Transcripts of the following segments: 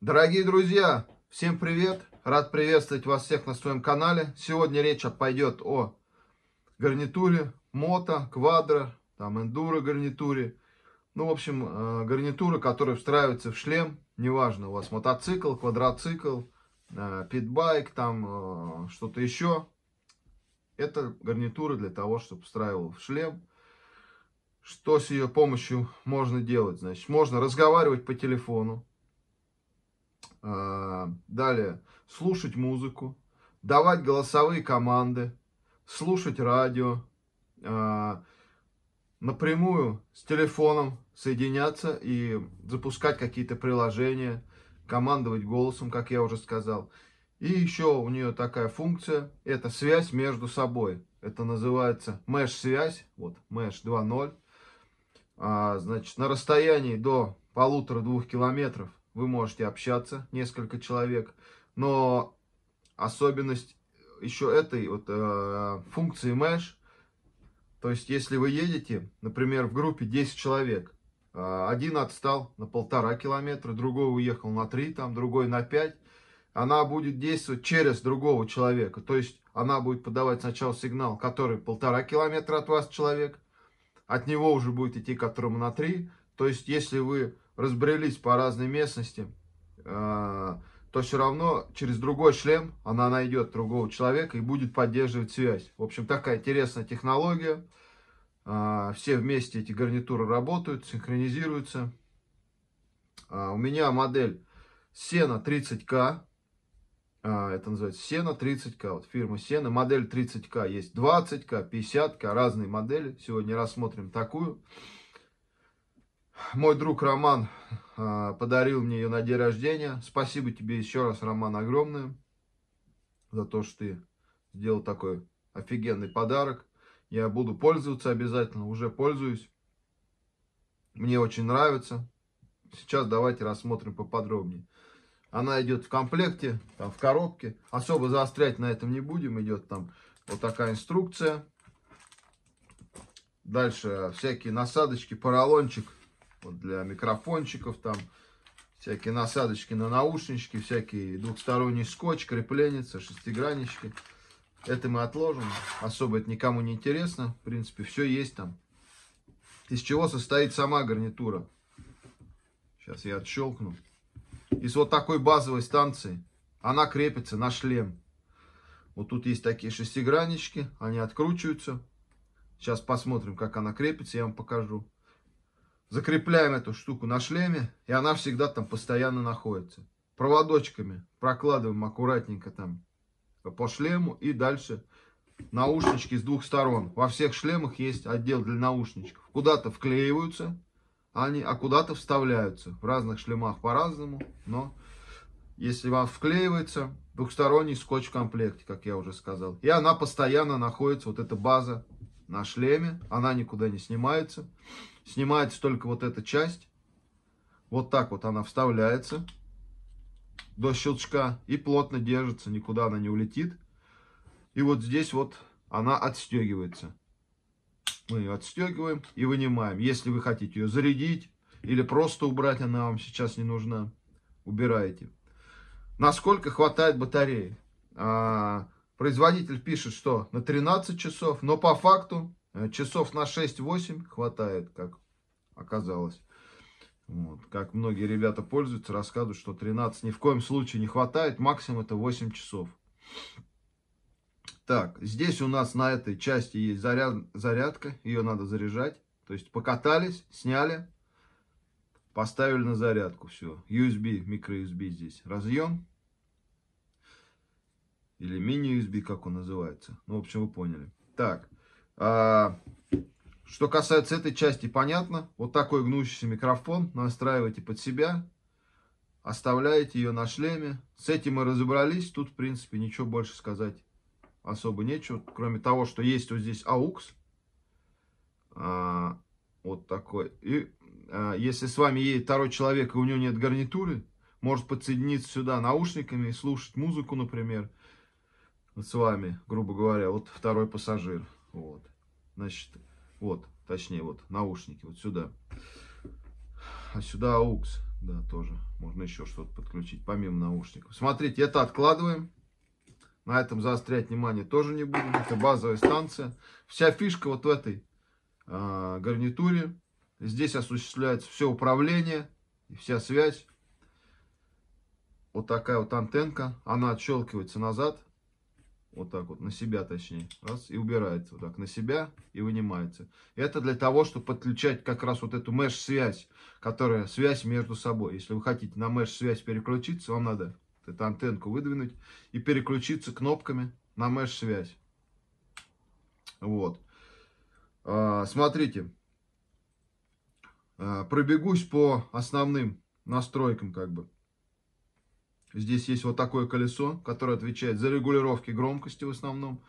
Дорогие друзья, всем привет! Рад приветствовать вас всех на своем канале. Сегодня речь пойдет о гарнитуре мото, квадро, там эндуро гарнитуре. Ну, в общем, э, гарнитуры, которые встраиваются в шлем, неважно, у вас мотоцикл, квадроцикл, э, питбайк, там э, что-то еще. Это гарнитуры для того, чтобы встраивал в шлем. Что с ее помощью можно делать? Значит, можно разговаривать по телефону. Далее, слушать музыку, давать голосовые команды, слушать радио, напрямую с телефоном соединяться и запускать какие-то приложения, командовать голосом, как я уже сказал. И еще у нее такая функция, это связь между собой. Это называется mesh-связь, вот mesh 2.0. А, значит, на расстоянии до полутора-двух километров вы можете общаться, несколько человек. Но особенность еще этой вот э, функции mesh то есть, если вы едете, например, в группе 10 человек, а, один отстал на полтора километра, другой уехал на три, там, другой на пять, она будет действовать через другого человека. То есть, она будет подавать сначала сигнал, который полтора километра от вас человек, от него уже будет идти, которому на три. То есть, если вы разбрелись по разной местности, а, то все равно через другой шлем она найдет другого человека и будет поддерживать связь. В общем, такая интересная технология. А, все вместе эти гарнитуры работают, синхронизируются. А, у меня модель Сена 30К. А, это называется Сена 30К. Вот фирма Сена. Модель 30К есть 20К, 50К. Разные модели. Сегодня рассмотрим такую мой друг Роман а, подарил мне ее на день рождения. Спасибо тебе еще раз, Роман, огромное, за то, что ты сделал такой офигенный подарок. Я буду пользоваться обязательно, уже пользуюсь. Мне очень нравится. Сейчас давайте рассмотрим поподробнее. Она идет в комплекте, там в коробке. Особо заострять на этом не будем. Идет там вот такая инструкция. Дальше всякие насадочки, поролончик вот для микрофончиков там, всякие насадочки на наушнички, всякие двухсторонний скотч, крепленница, шестигранички. Это мы отложим, особо это никому не интересно, в принципе, все есть там. Из чего состоит сама гарнитура? Сейчас я отщелкну. Из вот такой базовой станции она крепится на шлем. Вот тут есть такие шестигранички, они откручиваются. Сейчас посмотрим, как она крепится, я вам покажу закрепляем эту штуку на шлеме, и она всегда там постоянно находится. Проводочками прокладываем аккуратненько там по шлему и дальше наушнички с двух сторон. Во всех шлемах есть отдел для наушничков. Куда-то вклеиваются они, а куда-то вставляются. В разных шлемах по-разному, но если вам вклеивается двухсторонний скотч в комплекте, как я уже сказал. И она постоянно находится, вот эта база на шлеме, она никуда не снимается. Снимается только вот эта часть. Вот так вот она вставляется до щелчка и плотно держится, никуда она не улетит. И вот здесь вот она отстегивается. Мы ее отстегиваем и вынимаем. Если вы хотите ее зарядить или просто убрать, она вам сейчас не нужна, убираете. Насколько хватает батареи? А, производитель пишет, что на 13 часов, но по факту Э, часов на 6-8 хватает, как оказалось. Вот. Как многие ребята пользуются, рассказывают, что 13 ни в коем случае не хватает. Максимум это 8 часов. Так, здесь у нас на этой части есть заряд, зарядка. Ее надо заряжать. То есть покатались, сняли, поставили на зарядку. Все. USB, микро-USB здесь. Разъем. Или мини-USB, как он называется. Ну, в общем, вы поняли. Так. А, что касается этой части, понятно. Вот такой гнущийся микрофон настраивайте под себя. Оставляете ее на шлеме. С этим мы разобрались. Тут, в принципе, ничего больше сказать особо нечего. Кроме того, что есть вот здесь AUX. А, вот такой. И а, если с вами едет второй человек, и у него нет гарнитуры, может подсоединиться сюда наушниками и слушать музыку, например, с вами, грубо говоря, вот второй пассажир. Вот. Значит, вот, точнее, вот, наушники вот сюда. А сюда AUX, да, тоже. Можно еще что-то подключить, помимо наушников. Смотрите, это откладываем. На этом заострять внимание тоже не будем. Это базовая станция. Вся фишка вот в этой э, гарнитуре. Здесь осуществляется все управление и вся связь. Вот такая вот антенка. Она отщелкивается назад вот так вот, на себя точнее, раз, и убирается вот так, на себя и вынимается. Это для того, чтобы подключать как раз вот эту меш-связь, которая связь между собой. Если вы хотите на меш-связь переключиться, вам надо вот эту антенку выдвинуть и переключиться кнопками на меш-связь. Вот. А, смотрите, а, пробегусь по основным настройкам как бы. Здесь есть вот такое колесо, которое отвечает за регулировки громкости в основном.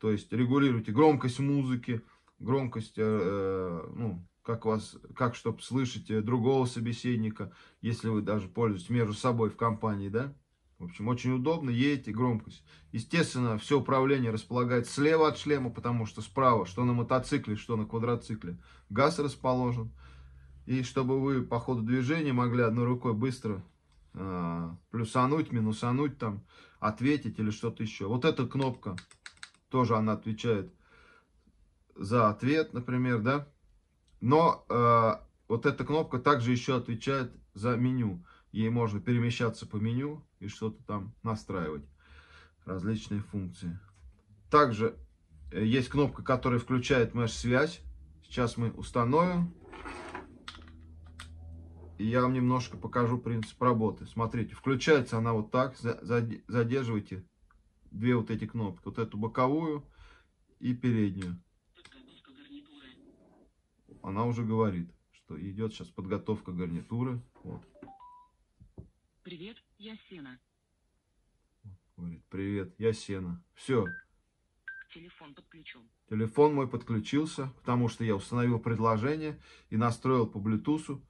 То есть регулируйте громкость музыки, громкость, э, э ну, как вас, как чтобы слышите э, другого собеседника, если вы даже пользуетесь между собой в компании, да? В общем, очень удобно, едете, громкость. Естественно, все управление располагается слева от шлема, потому что справа, что на мотоцикле, что на квадроцикле, газ расположен. И чтобы вы по ходу движения могли одной рукой быстро а, плюсануть, минусануть, там, ответить или что-то еще. Вот эта кнопка, тоже она отвечает за ответ, например, да. Но э, вот эта кнопка также еще отвечает за меню. Ей можно перемещаться по меню и что-то там настраивать, различные функции. Также э, есть кнопка, которая включает mesh-связь. Сейчас мы установим. И я вам немножко покажу принцип работы. Смотрите, включается она вот так. Задерживайте две вот эти кнопки. Вот эту боковую и переднюю. Она уже говорит, что идет сейчас подготовка гарнитуры. Вот. Привет, я Сена. Говорит, привет, я Сена. Все. Телефон подключен. Телефон мой подключился, потому что я установил предложение и настроил по Bluetooth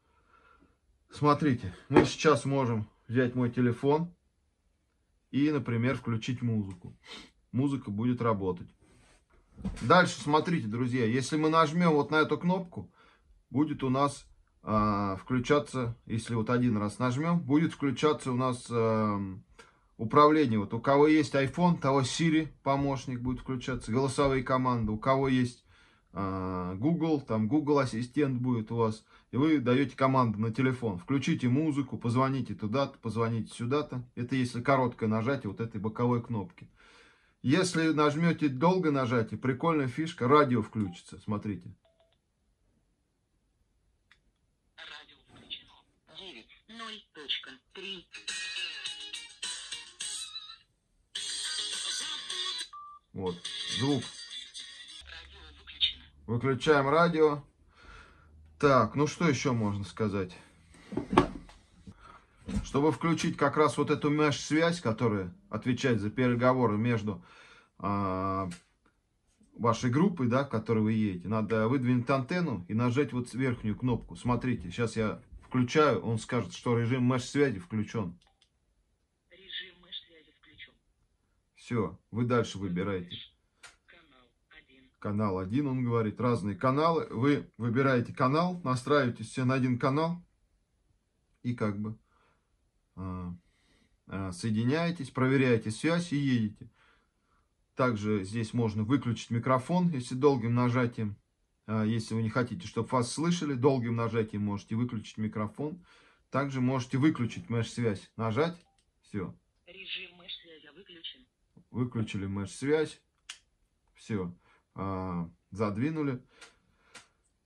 Смотрите, мы сейчас можем взять мой телефон и, например, включить музыку. Музыка будет работать. Дальше, смотрите, друзья, если мы нажмем вот на эту кнопку, будет у нас э, включаться, если вот один раз нажмем, будет включаться у нас э, управление. Вот у кого есть iPhone, того Siri помощник будет включаться, голосовые команды. У кого есть а, Google, там Google Ассистент будет у вас, и вы даете команду на телефон, включите музыку, позвоните туда-то, позвоните сюда-то. Это если короткое нажатие вот этой боковой кнопки. Если нажмете долго нажатие, прикольная фишка, радио включится, смотрите. Радио включено. 9, Вот, звук Выключаем радио. Так, ну что еще можно сказать? Чтобы включить как раз вот эту меж-связь, которая отвечает за переговоры между э, вашей группой, да, в которой вы едете, надо выдвинуть антенну и нажать вот верхнюю кнопку. Смотрите, сейчас я включаю, он скажет, что режим меж-связи включен. Режим меж-связи включен. Все, вы дальше выбираете канал один, он говорит, разные каналы. Вы выбираете канал, настраиваетесь все на один канал и как бы а, а, соединяетесь, проверяете связь и едете. Также здесь можно выключить микрофон, если долгим нажатием, а, если вы не хотите, чтобы вас слышали, долгим нажатием можете выключить микрофон. Также можете выключить меж-связь, нажать, все. Режим меж-связи выключен. Выключили меж-связь, все. А, задвинули.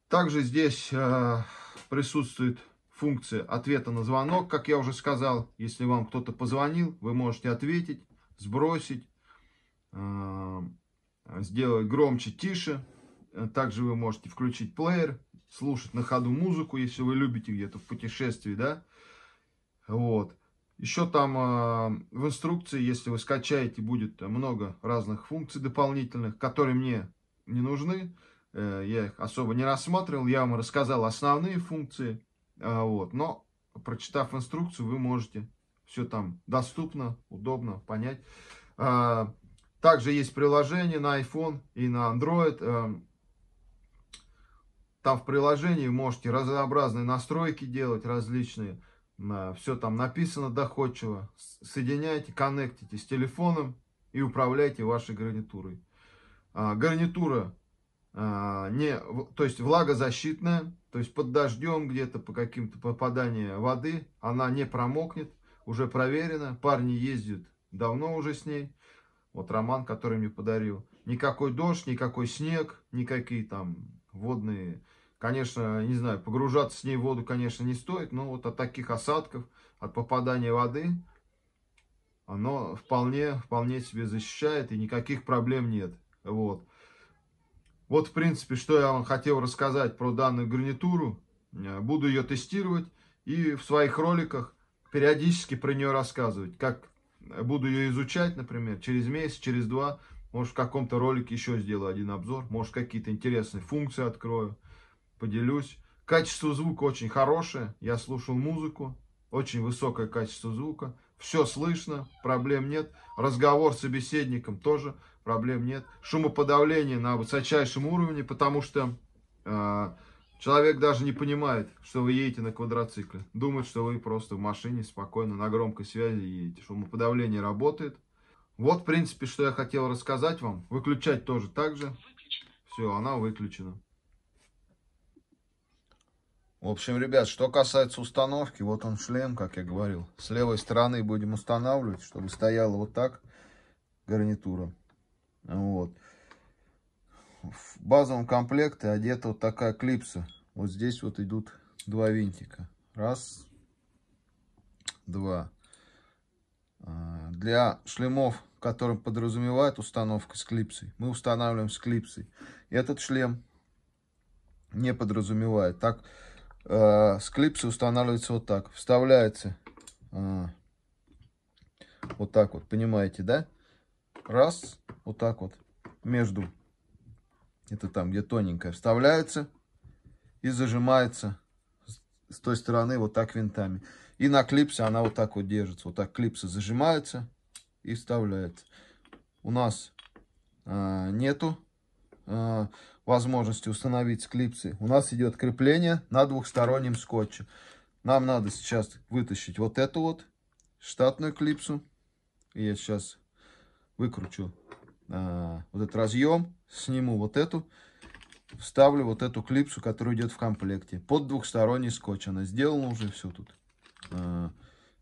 Также здесь а, присутствует функция ответа на звонок, как я уже сказал. Если вам кто-то позвонил, вы можете ответить, сбросить, а, сделать громче, тише. Также вы можете включить плеер, слушать на ходу музыку, если вы любите где-то в путешествии, да. Вот. Еще там э, в инструкции, если вы скачаете, будет много разных функций дополнительных, которые мне не нужны. Э, я их особо не рассматривал. Я вам рассказал основные функции. Э, вот. Но, прочитав инструкцию, вы можете все там доступно, удобно понять. Э, также есть приложение на iPhone и на Android. Там в приложении можете разнообразные настройки делать различные. Все там написано доходчиво. Соединяйте, коннектите с телефоном и управляйте вашей гарнитурой. А, гарнитура а, не, то есть влагозащитная, то есть под дождем где-то по каким-то попаданию воды она не промокнет, уже проверено, парни ездят давно уже с ней, вот Роман, который мне подарил. Никакой дождь, никакой снег, никакие там водные, конечно, не знаю, погружаться с ней в воду, конечно, не стоит, но вот от таких осадков, от попадания воды, оно вполне, вполне себе защищает и никаких проблем нет. Вот. Вот, в принципе, что я вам хотел рассказать про данную гарнитуру. Э, буду ее тестировать и в своих роликах периодически про нее рассказывать. Как э, буду ее изучать, например, через месяц, через два. Может, в каком-то ролике еще сделаю один обзор. Может, какие-то интересные функции открою, поделюсь. Качество звука очень хорошее. Я слушал музыку. Очень высокое качество звука все слышно, проблем нет. Разговор с собеседником тоже проблем нет. Шумоподавление на высочайшем уровне, потому что э, человек даже не понимает, что вы едете на квадроцикле. Думает, что вы просто в машине спокойно на громкой связи едете. Шумоподавление работает. Вот, в принципе, что я хотел рассказать вам. Выключать тоже так же. Все, она выключена. В общем, ребят, что касается установки, вот он шлем, как я говорил. С левой стороны будем устанавливать, чтобы стояла вот так гарнитура. Вот. В базовом комплекте одета вот такая клипса. Вот здесь вот идут два винтика. Раз, два. А, для шлемов, которым подразумевает установка с клипсой, мы устанавливаем с клипсой. Этот шлем не подразумевает. Так, Э, с клипсы устанавливается вот так. Вставляется а. вот так вот, понимаете, да? Раз, вот так вот, между, это там, где тоненькая, вставляется и зажимается с той стороны вот так винтами. И на клипсе она вот так вот держится. Вот так клипсы зажимаются и вставляется. У нас э, нету а, возможности установить клипсы, у нас идет крепление на двухстороннем скотче. Нам надо сейчас вытащить вот эту вот штатную клипсу. Я сейчас выкручу а, вот этот разъем, сниму вот эту, вставлю вот эту клипсу, которая идет в комплекте. Под двухсторонний скотч она сделана уже, все тут. А,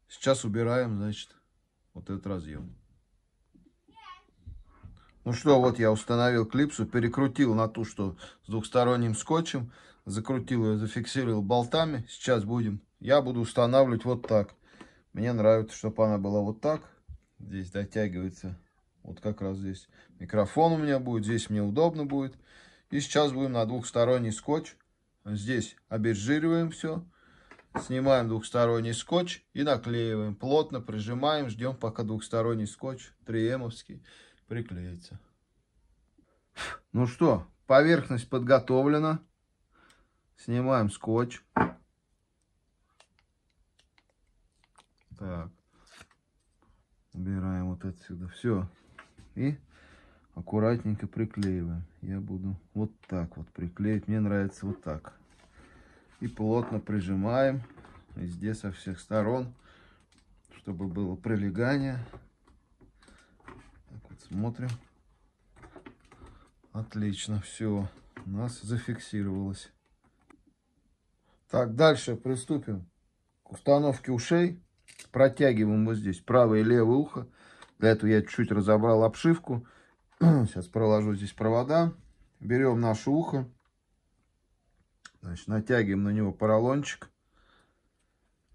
сейчас убираем, значит, вот этот разъем. Ну что, вот я установил клипсу, перекрутил на ту, что с двухсторонним скотчем. Закрутил ее, зафиксировал болтами. Сейчас будем. Я буду устанавливать вот так. Мне нравится, чтобы она была вот так. Здесь дотягивается. Вот как раз здесь микрофон у меня будет. Здесь мне удобно будет. И сейчас будем на двухсторонний скотч. Здесь обезжириваем все. Снимаем двухсторонний скотч и наклеиваем. Плотно прижимаем, ждем пока двухсторонний скотч, 3 эмовский приклеится. Ну что, поверхность подготовлена. Снимаем скотч. Так. Убираем вот отсюда. Все. И аккуратненько приклеиваем. Я буду вот так вот приклеить. Мне нравится вот так. И плотно прижимаем везде со всех сторон, чтобы было прилегание. Смотрим. Отлично, все. У нас зафиксировалось. Так, дальше приступим к установке ушей. Протягиваем вот здесь правое и левое ухо. Для этого я чуть-чуть разобрал обшивку. Сейчас проложу здесь провода. Берем наше ухо. Значит, натягиваем на него поролончик.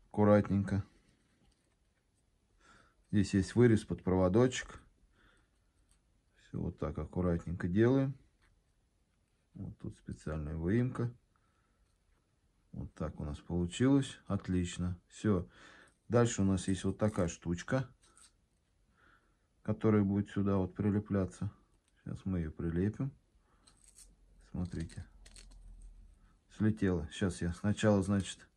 Аккуратненько. Здесь есть вырез под проводочек. Немножко вот так аккуратненько делаем. Вот тут специальная выемка. Вот так у нас получилось. Отлично. Все. Дальше у нас есть вот такая штучка, которая будет сюда вот прилепляться. Сейчас мы ее прилепим. Смотрите. Слетела. Сейчас я сначала, значит,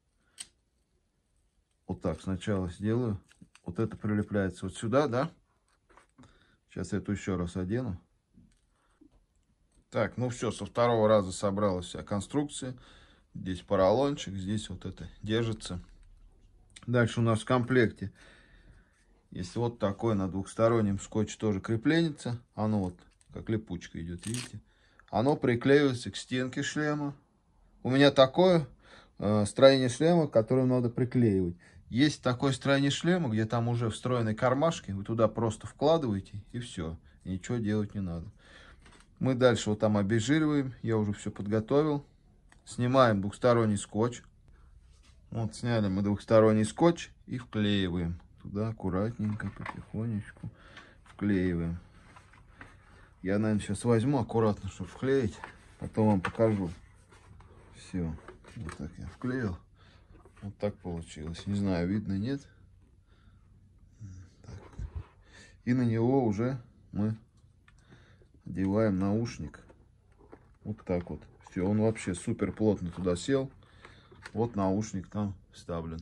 вот так сначала сделаю. Вот это прилепляется вот сюда, да? Сейчас эту еще раз одену. Так, ну все, со второго раза собралась вся конструкция. Здесь поролончик, здесь вот это держится. Дальше у нас в комплекте есть вот такой на двухстороннем скотче тоже крепленится. Оно вот как липучка идет, видите? Оно приклеивается к стенке шлема. У меня такое э, строение шлема, которое надо приклеивать. Есть такой строение шлема, где там уже встроены кармашки, вы туда просто вкладываете и все, ничего делать не надо. Мы дальше вот там обезжириваем, я уже все подготовил. Снимаем двухсторонний скотч. Вот сняли мы двухсторонний скотч и вклеиваем. Туда аккуратненько, потихонечку вклеиваем. Я, наверное, сейчас возьму аккуратно, чтобы вклеить. Потом вам покажу. Все, вот так я вклеил. Вот так получилось. Не знаю, видно, нет. Так. И на него уже мы одеваем наушник. Вот так вот. Все, он вообще супер плотно туда сел. Вот наушник там вставлен.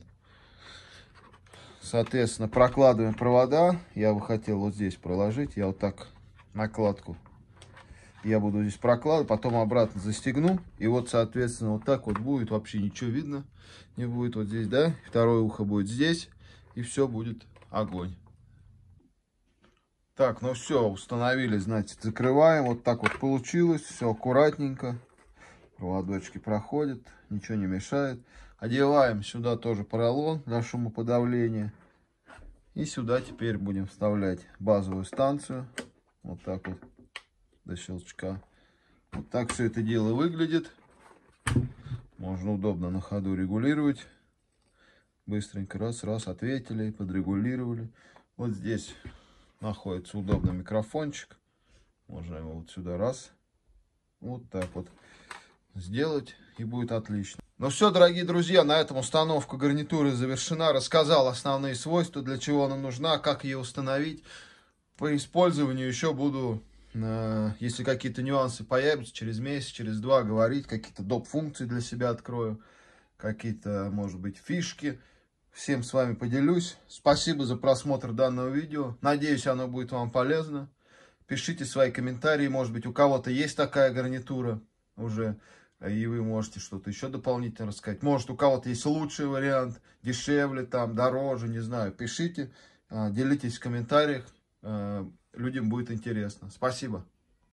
Соответственно, прокладываем провода. Я бы хотел вот здесь проложить. Я вот так накладку я буду здесь прокладывать, потом обратно застегну. И вот, соответственно, вот так вот будет, вообще ничего видно не будет вот здесь, да? Второе ухо будет здесь, и все будет огонь. Так, ну все, установили, значит, закрываем. Вот так вот получилось, все аккуратненько. Проводочки проходят, ничего не мешает. Одеваем сюда тоже поролон для шумоподавления. И сюда теперь будем вставлять базовую станцию. Вот так вот до щелчка. Вот так все это дело выглядит. Можно удобно на ходу регулировать. Быстренько раз-раз ответили, подрегулировали. Вот здесь находится удобно микрофончик. Можно его вот сюда раз. Вот так вот сделать и будет отлично. Ну все, дорогие друзья, на этом установка гарнитуры завершена. Рассказал основные свойства, для чего она нужна, как ее установить. По использованию еще буду Э, если какие-то нюансы появятся, через месяц, через два говорить, какие-то доп. функции для себя открою, какие-то, может быть, фишки. Всем с вами поделюсь. Спасибо за просмотр данного видео. Надеюсь, оно будет вам полезно. Пишите свои комментарии, может быть, у кого-то есть такая гарнитура уже, и вы можете что-то еще дополнительно рассказать. Может, у кого-то есть лучший вариант, дешевле, там, дороже, не знаю. Пишите, э, делитесь в комментариях э, людям будет интересно. Спасибо.